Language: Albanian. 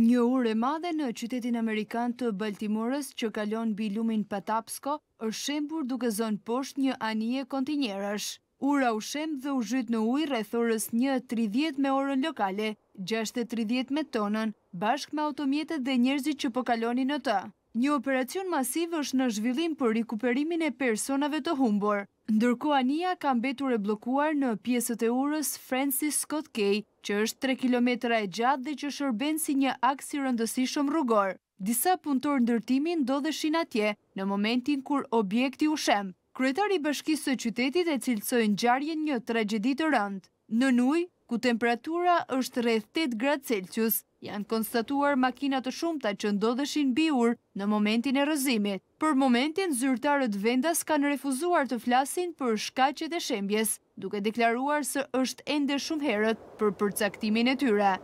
Një urë e madhe në qytetin Amerikan të Baltimores që kalon bilumin Patapsko është shembur duke zonë posht një anije kontinjerash. Ura u shem dhe u zhyt në uj rrethorës 1.30 me orën lokale, 6.30 me tonën, bashk me automjetet dhe njerëzit që po kaloni në të. Një operacion masiv është në zhvillim për rikuperimin e personave të humbor. Ndërko Ania ka mbetur e blokuar në pjesët e urës Francis Scott Key, që është 3 km e gjatë dhe që shërben si një aksi rëndësishëm rrugor. Disa punëtor dërtimin do dhe shinatje në momentin kur objekti u shem. Kryetari bashkisë të qytetit e cilësojnë gjarjen një tragedit të rëndë. Në nuj, ku temperatura është rreth 8 gradë Celsius. Janë konstatuar makinat të shumëta që ndodheshin biur në momentin e rëzimit. Për momentin, zyrtarët vendas kanë refuzuar të flasin për shkacjet e shembjes, duke deklaruar së është ende shumë herët për përcaktimin e tyra.